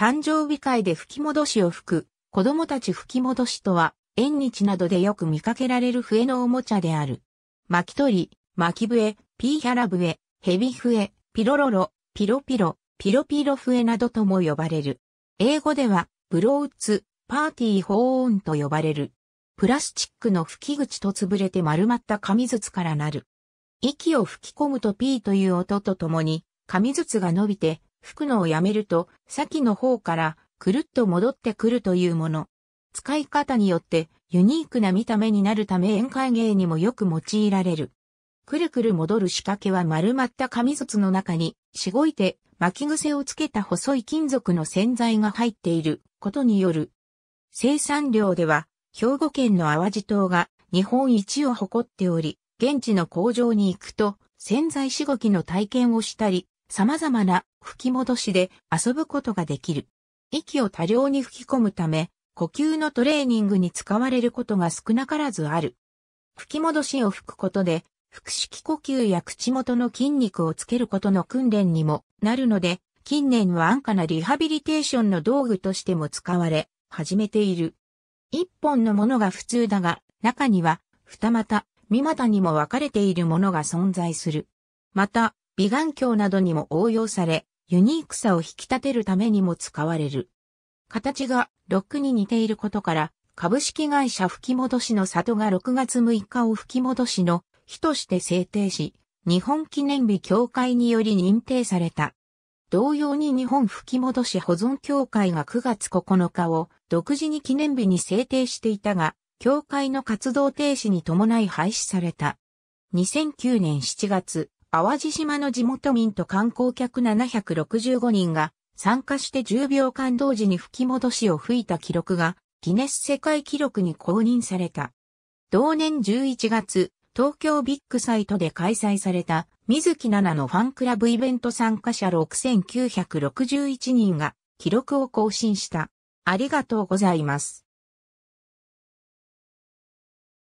誕生日会で吹き戻しを吹く、子供たち吹き戻しとは、縁日などでよく見かけられる笛のおもちゃである。巻き取り、巻き笛、ピーヒャラ笛、ヘビ笛、ピロロロ、ピロピロ、ピロピロ笛などとも呼ばれる。英語では、ブローツ、パーティーホーンと呼ばれる。プラスチックの吹き口と潰れて丸まった紙筒からなる。息を吹き込むとピーという音とともに、紙筒が伸びて吹くのをやめると、先の方からくるっと戻ってくるというもの。使い方によってユニークな見た目になるため宴会芸にもよく用いられる。くるくる戻る仕掛けは丸まった紙筒の中に、しごいて巻き癖をつけた細い金属の洗剤が入っていることによる。生産量では、兵庫県の淡路島が日本一を誇っており、現地の工場に行くと、洗剤しごきの体験をしたり、様々な吹き戻しで遊ぶことができる。息を多量に吹き込むため、呼吸のトレーニングに使われることが少なからずある。吹き戻しを吹くことで、腹式呼吸や口元の筋肉をつけることの訓練にもなるので、近年は安価なリハビリテーションの道具としても使われ、始めている。一本のものが普通だが、中には、二股、三股にも分かれているものが存在する。また、美顔鏡などにも応用され、ユニークさを引き立てるためにも使われる。形がロックに似ていることから、株式会社吹き戻しの里が6月6日を吹き戻しの日として制定し、日本記念日協会により認定された。同様に日本吹き戻し保存協会が9月9日を独自に記念日に制定していたが、協会の活動停止に伴い廃止された。2009年7月、淡路島の地元民と観光客765人が参加して10秒間同時に吹き戻しを吹いた記録がギネス世界記録に公認された。同年11月、東京ビッグサイトで開催された水木奈々のファンクラブイベント参加者6961人が記録を更新した。ありがとうございます。